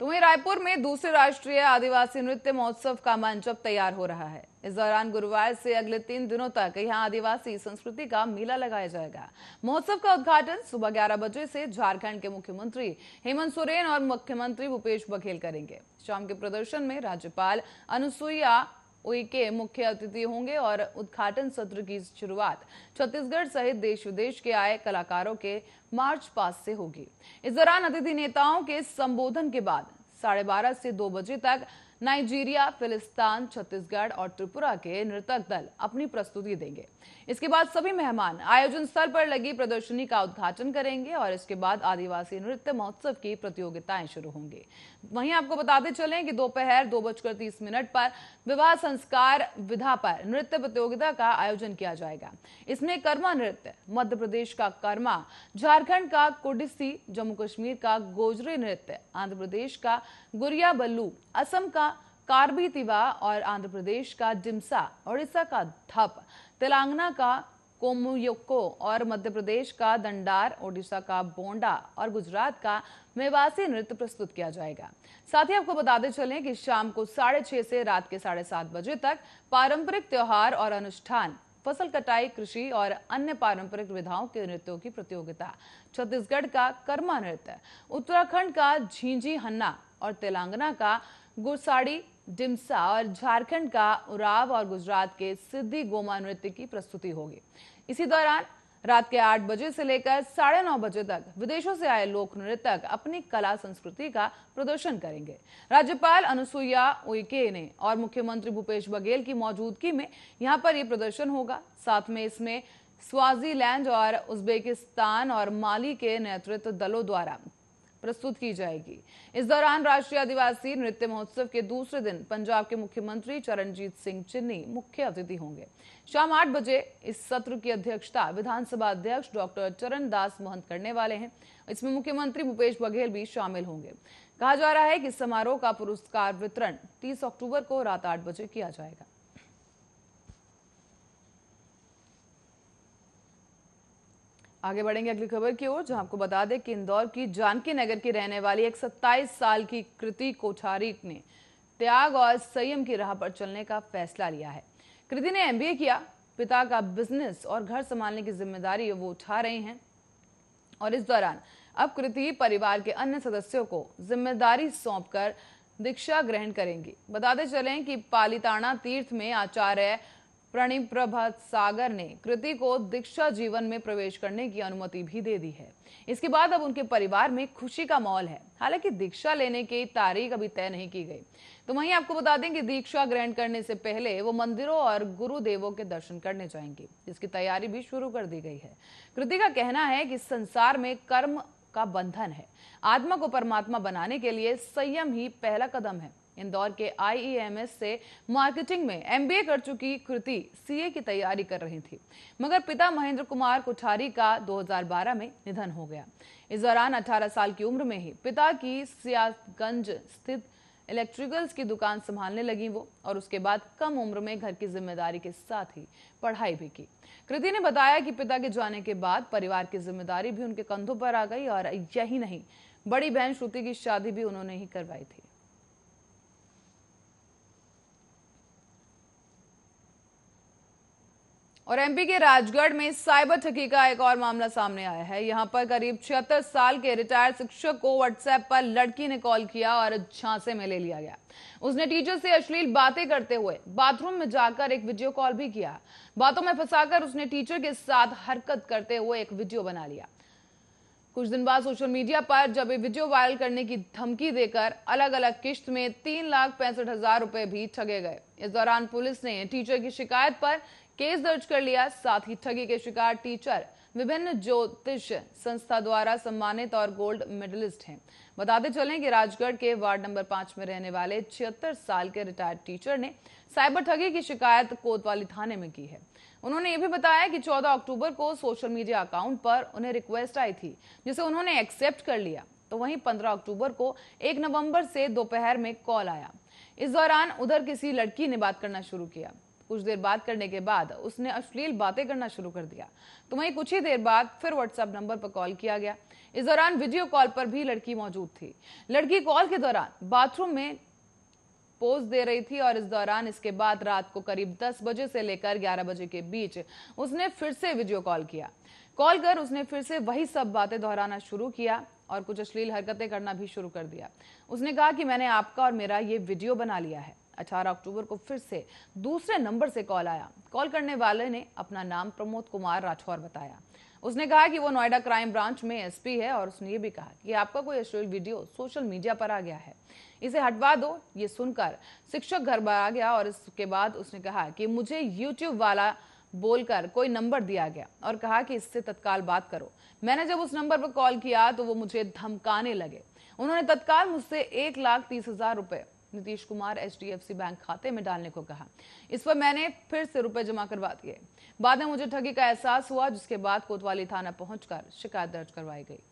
तो वहीं रायपुर में दूसरे राष्ट्रीय आदिवासी नृत्य महोत्सव का मंच अब तैयार हो रहा है इस दौरान गुरुवार से अगले तीन दिनों तक यहाँ आदिवासी संस्कृति का मेला लगाया जाएगा महोत्सव का उद्घाटन सुबह ग्यारह बजे से झारखंड के मुख्यमंत्री हेमंत सोरेन और मुख्यमंत्री भूपेश बघेल करेंगे शाम के प्रदर्शन में राज्यपाल अनुसुईया ओई के मुख्य अतिथि होंगे और उद्घाटन सत्र की शुरुआत छत्तीसगढ़ सहित देश विदेश के आए कलाकारों के मार्च पास से होगी इस दौरान अतिथि नेताओं के संबोधन के बाद साढ़े बारह से दो बजे तक नाइजीरिया फिलिस्तान छत्तीसगढ़ और त्रिपुरा के नृतक दल अपनी प्रस्तुति देंगे इसके बाद सभी मेहमान आयोजन स्थल पर लगी प्रदर्शनी का उद्घाटन करेंगे और इसके बाद आदिवासी नृत्य महोत्सव की प्रतियोगिताएं शुरू होंगी वहीं आपको बताते चले कि दोपहर दो, दो बजकर तीस मिनट पर विवाह संस्कार विधा पर नृत्य प्रतियोगिता का आयोजन किया जाएगा इसमें कर्मा नृत्य मध्य प्रदेश का कर्मा झारखंड का कोडिसी जम्मू कश्मीर का गोजरी नृत्य आंध्र प्रदेश का गुरिया बल्लू असम का कार्बी तिवा और आंध्र प्रदेश का डिमसा ओडिशा का ठप तेलंगाना का कोमुयोको और मध्य प्रदेश का दंडार ओडिशा का बोंडा और गुजरात का मेवासी नृत्य प्रस्तुत किया जाएगा साथ ही आपको बताते चलें कि शाम को साढ़े छह से रात के साढ़े सात बजे तक पारंपरिक त्योहार और अनुष्ठान फसल कटाई कृषि और अन्य पारंपरिक विधाओं के नृत्यों की प्रतियोगिता छत्तीसगढ़ का कर्मा नृत्य उत्तराखंड का झींझी हन्ना और तेलंगाना का गुरसाड़ी डिमसा और झारखंड का उराव और गुजरात के सिद्धि गोमा नृत्य की प्रस्तुति होगी इसी दौरान रात के आठ बजे से लेकर साढ़े नौ बजे तक विदेशों से आए लोक नृतक अपनी कला संस्कृति का प्रदर्शन करेंगे राज्यपाल अनुसुईया उइके ने और मुख्यमंत्री भूपेश बघेल की मौजूदगी में यहाँ पर ये प्रदर्शन होगा साथ में इसमें स्वाजीलैंड और उज्बेकिस्तान और माली के नेतृत्व दलों द्वारा प्रस्तुत की जाएगी इस दौरान राष्ट्रीय आदिवासी नृत्य महोत्सव के दूसरे दिन पंजाब के मुख्यमंत्री चरणजीत सिंह चिन्नी मुख्य अतिथि होंगे शाम आठ बजे इस सत्र की अध्यक्षता विधानसभा अध्यक्ष डॉक्टर चरण दास महंत करने वाले हैं इसमें मुख्यमंत्री भूपेश बघेल भी शामिल होंगे कहा जा रहा है कि समारोह का पुरस्कार वितरण तीस अक्टूबर को रात आठ बजे किया जाएगा आगे बढ़ेंगे अगली खबर की ओर जहां आपको बता दें कि इंदौर की जानकी नगर की रहने वाली एक 27 साल की कृति कोठारी ने त्याग और संयम की राह पर चलने का फैसला लिया है कृति ने एमबीए किया पिता का बिजनेस और घर संभालने की जिम्मेदारी वो उठा रही हैं और इस दौरान अब कृति परिवार के अन्य सदस्यों को जिम्मेदारी सौंप दीक्षा ग्रहण करेंगी बताते चलें कि पालीताना तीर्थ में आचार्य प्रणीप प्रभात सागर ने कृति को दीक्षा जीवन में प्रवेश करने की अनुमति भी दे दी है इसके बाद अब उनके परिवार में खुशी का माहौल है हालांकि दीक्षा लेने की तारीख अभी तय नहीं की गई तो वहीं आपको बता दें कि दीक्षा ग्रहण करने से पहले वो मंदिरों और गुरुदेवों के दर्शन करने जाएंगे जिसकी तैयारी भी शुरू कर दी गई है कृति का कहना है कि संसार में कर्म का बंधन है आत्मा को परमात्मा बनाने के लिए संयम ही पहला कदम है इंदौर के आईईएमएस e से मार्केटिंग में एमबीए कर चुकी कृति सीए की तैयारी कर रही थी मगर पिता महेंद्र कुमार कोठारी का 2012 में निधन हो गया इस दौरान 18 साल की उम्र में ही पिता की सियागंज स्थित इलेक्ट्रिकल्स की दुकान संभालने लगी वो और उसके बाद कम उम्र में घर की जिम्मेदारी के साथ ही पढ़ाई भी की कृति ने बताया कि पिता के जाने के बाद परिवार की जिम्मेदारी भी उनके कंधों पर आ गई और यही नहीं बड़ी बहन श्रुति की शादी भी उन्होंने ही करवाई थी और एमपी के राजगढ़ में साइबर ठगी का एक और मामला सामने आया है यहां पर करीब छिहत्तर साल के रिटायर्ड शिक्षक को व्हाट्सएप पर लड़की ने कॉल किया और झांसे में ले लिया गया उसने टीचर से अश्लील बातें करते हुए बाथरूम में जाकर एक वीडियो कॉल भी किया बातों में फंसाकर उसने टीचर के साथ हरकत करते हुए एक वीडियो बना लिया कुछ दिन बाद सोशल मीडिया पर जब ये वीडियो वायरल करने की धमकी देकर अलग अलग किश्त में तीन लाख पैंसठ हजार रुपए भी ठगे गए इस दौरान पुलिस ने टीचर की शिकायत पर केस दर्ज कर लिया साथ ही ठगी के शिकार टीचर विभिन्न ज्योतिष संस्था द्वारा सम्मानित और गोल्ड मेडलिस्ट हैं बताते चलें कि राजगढ़ के वार्ड नंबर पांच में रहने वाले छिहत्तर साल के रिटायर्ड टीचर ने साइबर ठगी की शिकायत कोतवाली थाने में की है उन्होंने ये भी बताया कि 14 अक्टूबर को सोशल मीडिया अकाउंट पर उन्हें रिक्वेस्ट आई थी जिसे उन्होंने एक्सेप्ट कर लिया तो वहीं 15 अक्टूबर को 1 नवंबर से दोपहर में कॉल आया इस दौरान उधर किसी लड़की ने बात करना शुरू किया कुछ देर बात करने के बाद उसने अश्लील बातें करना शुरू कर दिया तो वहीं कुछ ही देर बाद फिर व्हाट्सएप नंबर पर कॉल किया गया इस दौरान वीडियो कॉल पर भी लड़की मौजूद थी लड़की कॉल के दौरान बाथरूम में पोज दे रही थी और इस दौरान इसके बाद रात को करीब 10 बजे से लेकर 11 बजे के बीच उसने फिर से वीडियो कॉल किया कॉल कर उसने फिर से वही सब बातें दोहराना शुरू किया और कुछ अश्लील हरकतें करना भी शुरू कर दिया उसने कहा कि मैंने आपका और मेरा ये वीडियो बना लिया है 18 अक्टूबर को फिर से दूसरे नंबर से कॉल आया कॉल करने वाले ने अपना नाम प्रमोद कुमार राठौर बताया उसने कहा कि वो नोएडा क्राइम ब्रांच में एसपी है और उसने ये भी कहा कि आपका कोई अश्लील वीडियो सोशल मीडिया पर आ गया है इसे हटवा दो ये सुनकर शिक्षक घर पर आ गया और इसके बाद उसने कहा कि मुझे यूट्यूब वाला बोलकर कोई नंबर दिया गया और कहा कि इससे तत्काल बात करो मैंने जब उस नंबर पर कॉल किया तो वो मुझे धमकाने लगे उन्होंने तत्काल मुझसे एक लाख तीस हजार रुपए नीतीश कुमार एच बैंक खाते में डालने को कहा इस पर मैंने फिर से रुपए जमा करवा दिए बाद में मुझे ठगी का एहसास हुआ जिसके बाद कोतवाली थाना पहुंचकर शिकायत दर्ज करवाई गई